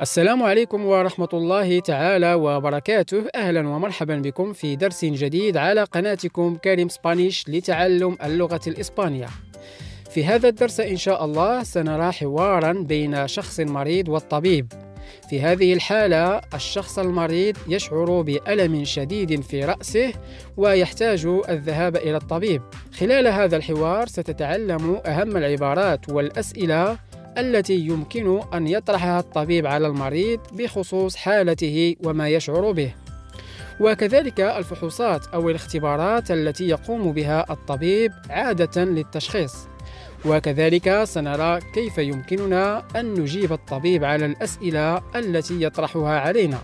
السلام عليكم ورحمة الله تعالى وبركاته أهلا ومرحبا بكم في درس جديد على قناتكم كريم سبانيش لتعلم اللغة الإسبانية في هذا الدرس إن شاء الله سنرى حوارا بين شخص مريض والطبيب في هذه الحالة الشخص المريض يشعر بألم شديد في رأسه ويحتاج الذهاب إلى الطبيب خلال هذا الحوار ستتعلم أهم العبارات والأسئلة التي يمكن أن يطرحها الطبيب على المريض بخصوص حالته وما يشعر به وكذلك الفحوصات أو الاختبارات التي يقوم بها الطبيب عادة للتشخيص وكذلك سنرى كيف يمكننا أن نجيب الطبيب على الأسئلة التي يطرحها علينا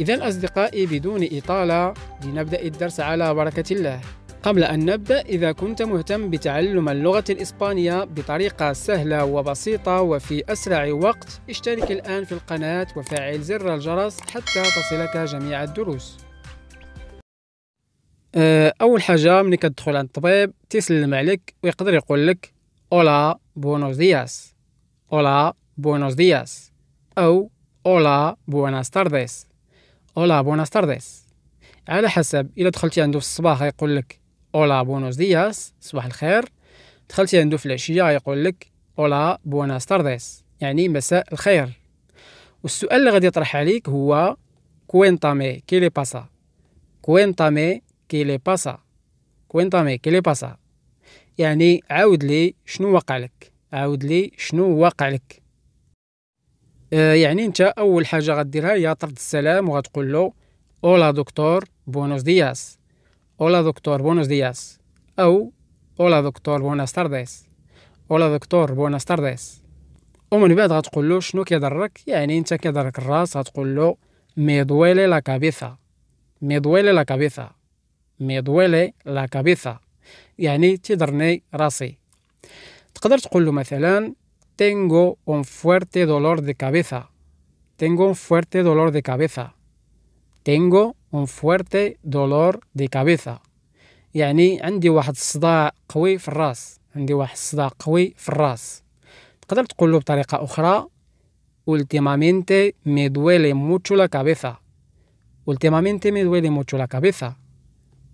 إذا أصدقائي بدون إطالة لنبدأ الدرس على بركة الله قبل أن نبدأ إذا كنت مهتم بتعلم اللغة الإسبانية بطريقة سهلة وبسيطة وفي أسرع وقت اشترك الآن في القناة وفعل زر الجرس حتى تصلك جميع الدروس آه، أول حاجة من كتدخل عند الطبيب تسلم عليك ويقدر يقول لك أولا بونوس دياس أولا بونوس دياس أو أولا بوناس تارديس أولا بوناس تارديس على حسب إذا دخلتي عنده في الصباح يقول لك اولا بونوس دياس صباح الخير دخلتي عنده في العشيه يقول لك اولا بوناس تارديس يعني مساء الخير والسؤال اللي غادي يطرح عليك هو كوينتامي كي لي باسا كوينتامي كي لي باسا كوينتامي كي لي باسا يعني عاود لي شنو وقع لك عاود لي شنو وقع لك آه يعني انت اول حاجه غديرها هي طرد السلام وغتقول له اولا دكتور بونوس دياس Hola doctor, buenos días. O hola doctor, buenas tardes. Hola doctor, buenas tardes. O en encha quedarras. Puedes decirlo, me duele la cabeza. Me duele la cabeza. Me duele la cabeza. Y en encha quedarras. rasi. decirlo, por ejemplo, tengo un fuerte dolor de cabeza. Tengo un fuerte dolor de cabeza. Tengo un fuerte dolor de cabeza يعني عندي واحد الصداع قوي في الراس عندي واحد الصداع قوي في الراس تقدر تقول له بطريقة أخرى últimamente me duele mucho la cabeza últimamente me duele mucho la cabeza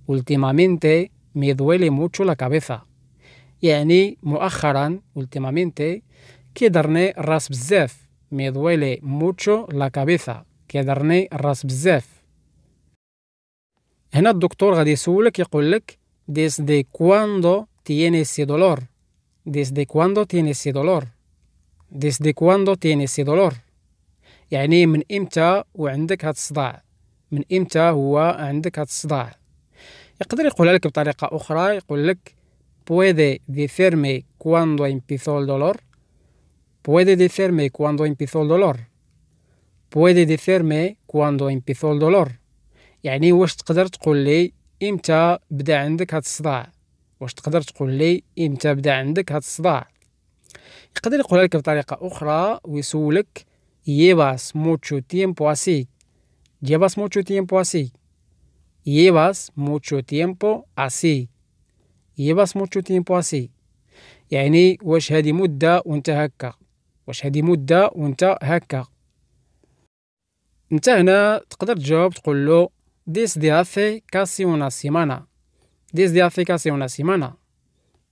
últimamente me duele mucho la cabeza يعني مؤخرا últimamente كيدرني الراس بزاف me duele mucho la cabeza كيدرني الراس بزاف هنا الدكتور غادي يسولك يقول لك desde cuándo tiene ese dolor desde cuándo tiene ese dolor desde cuándo tiene ese dolor يعني من امتى وعندك هذا الصداع من امتى هو عندك هذا الصداع يقدر يقولها لك بطريقه اخرى يقول لك puede decirme cuándo empezó el dolor puede decirme cuándo empezó el dolor puede decirme cuándo empezó el dolor يعني واش تقدر تقول لي امتى بدا عندك هاد الصداع واش تقدر تقول لي امتى بدا عندك هاد الصداع يقدر يقول لك بطريقه اخرى ويسولك يباس موتشو تيمبو اسي يباس موتشو تيمبو اسي يباس موتشو تيمبو اسي llevas موتشو تيمبو اسي يعني واش هادي مده وانت هكا واش هادي مده وانت هكا انت هنا تقدر تجاوب تقول له desde hace casi una semana. Desde hace casi una semana.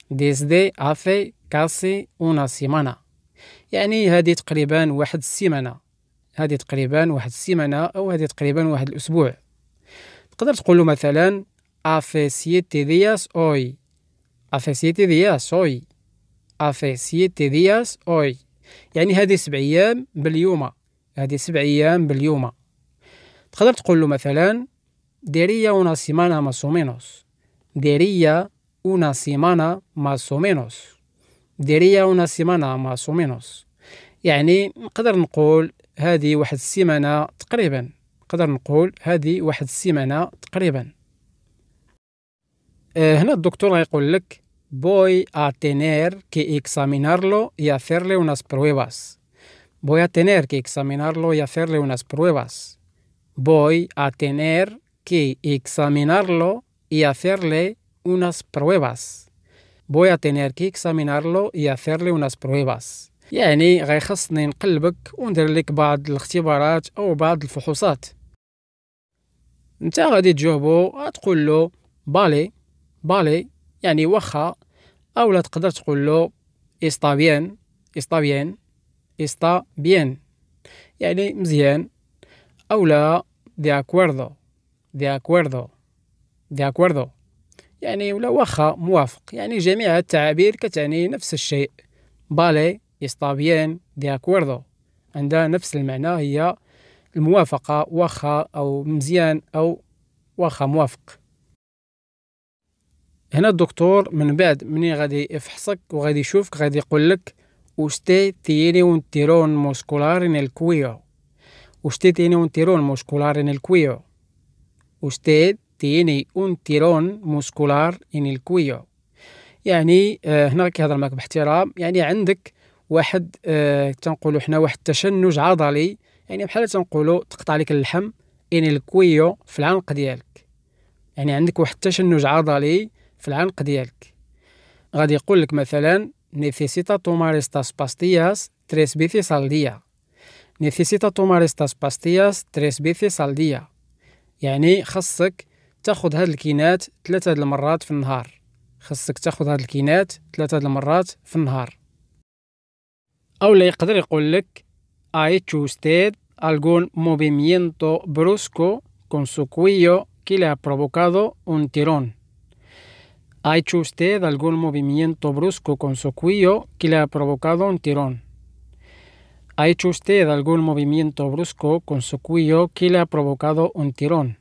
Desde hace casi una semana. يعني هذه تقريبا واحد السيمانة هذه تقريبا واحد السيمانة أو هذه تقريبا واحد الأسبوع تقدر تقول له مثلا hace siete días hoy hace siete días hoy hace siete días hoy يعني هذه سبع أيام باليوم هذه سبع أيام باليوم تقدر تقول له مثلا diría una semana más o menos, diría una semana más o menos, diría una semana más o menos. يعني نقدر نقول هذه واحد السيمانة تقريبا نقدر نقول هذه واحد السيمانة تقريبا هنا الدكتور غيقول لك voy a tener que examinarlo y hacerle unas pruebas voy a tener que examinarlo y hacerle unas pruebas voy a tener que examinarlo y hacerle unas pruebas voy a tener que examinarlo y hacerle unas pruebas يعني غيخصني نقلبك وندير لك بعض الاختبارات او بعض الفحوصات انت غادي تجاوبو تقول له بالي بالي يعني واخا او لا تقدر تقول له استا بيان استا بيان استا بيان يعني مزيان او لا دي اكوردو دي اكوردو دي اكوردو يعني ولا واخا موافق يعني جميع التعابير كتعني نفس الشيء بالي يستابيان دي اكوردو عندها نفس المعنى هي الموافقة واخا أو مزيان أو واخا موافق هنا الدكتور من بعد مني غادي يفحصك وغادي يشوفك غادي يقول لك وشتي تيني ونتيرون موسكولارين الكويو وشتي تيني ونتيرون موسكولارين الكويو usted tiene un tirón موسكولار el الكويو يعني آه، هنا كيهضر معك باحترام يعني عندك واحد آه، تنقولوا حنا واحد التشنج عضلي يعني بحال تنقولوا تقطع لك اللحم ان الكويو في العنق ديالك يعني عندك واحد التشنج عضلي في العنق ديالك غادي يقول لك مثلا نيسيتا tomar estas pastillas tres veces al día necesita tomar estas pastillas يعني خصك تاخذ هاد الكينات ثلاثة المرات في النهار خصك تاخذ هاد الكينات ثلاثة المرات في النهار او لا يقدر يقول لك اي usted algún movimiento brusco con su cuello que le ha provocado un tirón. ¿Ha hecho usted algún movimiento brusco con su cuello que le ha provocado un tirón? ¿Ha hecho usted algún movimiento brusco con su cuello que le ha provocado un tirón?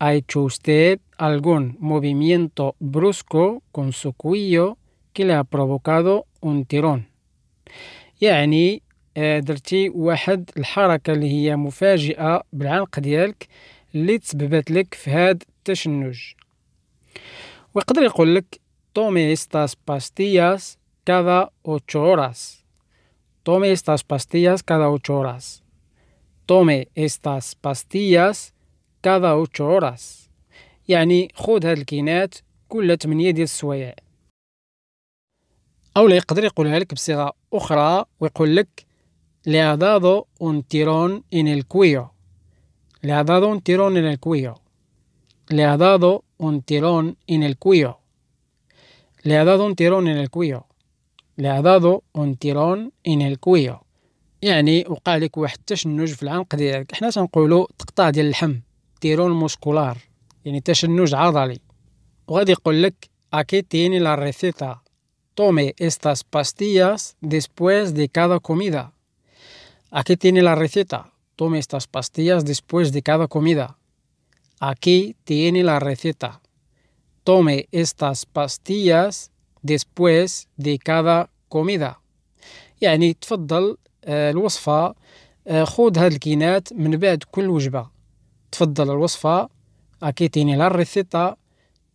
¿Ha hecho usted algún movimiento brusco con su cuello que le ha provocado un tirón? يعني eh, درتي واحد الحركة اللي هي مفاجئة بالعنق ديالك اللي تسببت لك في هاد التشنج ويقدر يقول لك tome estas pastillas cada ocho horas Tome estas pastillas cada ocho horas. Tome estas pastillas cada ocho horas. Y خذ هاد الكينات كل 8 ديال السوايع او لا يقدر يقولها لك le ha dado un tirón en el cuello. Le ha dado un tirón en el cuello. Le ha dado un tirón en el cuello. Le ha dado un tirón en el cuello. le un tirón en el cuello يعني وقع لك واحد التشنج في العنق ديالك حنا تنقولوا تقطع ديال اللحم تيرون موسكولار يعني تشنج عضلي وغادي يقول لك اكي تيني لا ريسيتا تومي استاس باستياس ديسبويس دي كادا كوميدا اكي تيني لا ريسيتا تومي استاس باستياس ديسبويس دي كادا كوميدا اكي تيني لا ريسيتا تومي استاس باستياس ديسبويس دي كادا كوميدا يعني تفضل آه، الوصفة آه، خود هاد الكينات من بعد كل وجبة تفضل الوصفة أكيتيني tiene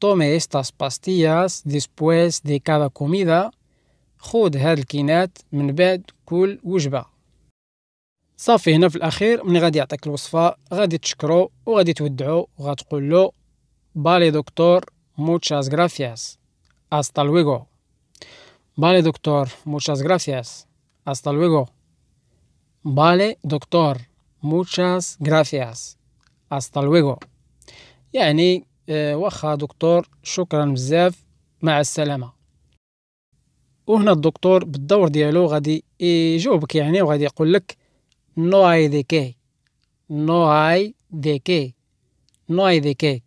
la استاس باستياس ديسبويس pastillas después كوميدا خود هاد الكينات من بعد كل وجبة صافي هنا في الأخير من غادي يعطيك الوصفة غادي تشكرو وغادي تودعو تقول له بالي دكتور موتشاز غرافياس Hasta luego. Vale, doctor. Muchas gracias. Hasta luego. Vale, doctor. Muchas gracias. Hasta luego. يعني واخا دكتور شكرا بزاف مع السلامة وهنا الدكتور بالدور ديالو غادي يجاوبك يعني وغادي يقول لك نو هاي ديكي نو هاي ديكي نو هاي ديكي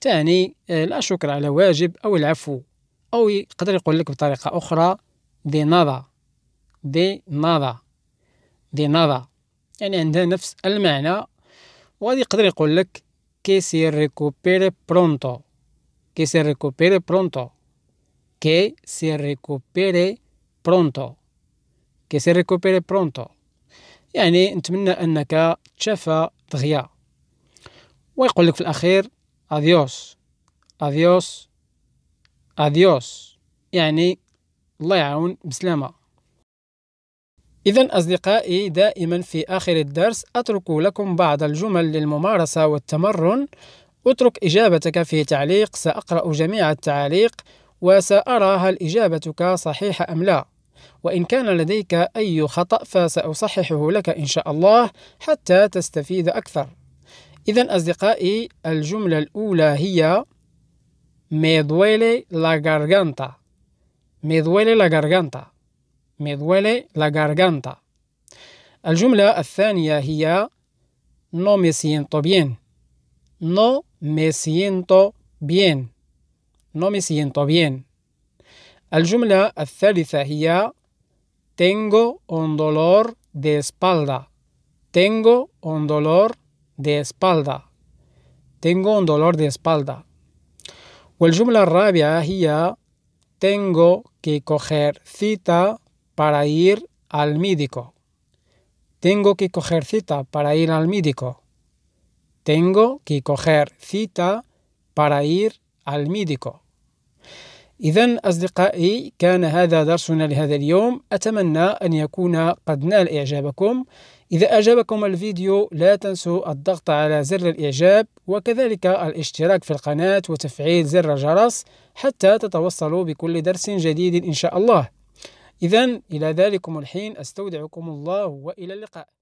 تعني لا شكر على واجب أو العفو أو يقدر يقول لك بطريقة أخرى دي نظا دي نظا دي نظا يعني عندها نفس المعنى وغادي يقدر يقول لك كي سي ريكوبيري برونتو كي سي ريكوبيري برونتو كي سي ريكوبيري برونتو كي سي ريكوبيري برونتو يعني نتمنى انك تشافى دغيا ويقول لك في الاخير اديوس اديوس أديوس يعني الله يعاون بسلامة إذا أصدقائي دائما في آخر الدرس أترك لكم بعض الجمل للممارسة والتمرن اترك إجابتك في تعليق سأقرأ جميع التعاليق وسأرى هل إجابتك صحيحة أم لا وإن كان لديك أي خطأ فسأصححه لك إن شاء الله حتى تستفيد أكثر إذا أصدقائي الجملة الأولى هي Me duele la garganta. Me duele la garganta. Me duele la garganta. الجملة الثانية هي No me siento bien. No me siento bien. No me siento bien. الجملة الثالثة هي Tengo un dolor de espalda. Tengo un dolor de espalda. Tengo un dolor de espalda. والجملة الرابعة هي tengo que coger cita para ir al médico. Tengo que coger cita para ir al médico. Tengo que coger cita para ir al médico. إذا أصدقائي كان هذا درسنا لهذا اليوم أتمنى أن يكون قد نال إعجابكم إذا أعجبكم الفيديو لا تنسوا الضغط على زر الإعجاب وكذلك الاشتراك في القناة وتفعيل زر الجرس حتى تتوصلوا بكل درس جديد إن شاء الله إذا إلى ذلكم الحين أستودعكم الله وإلى اللقاء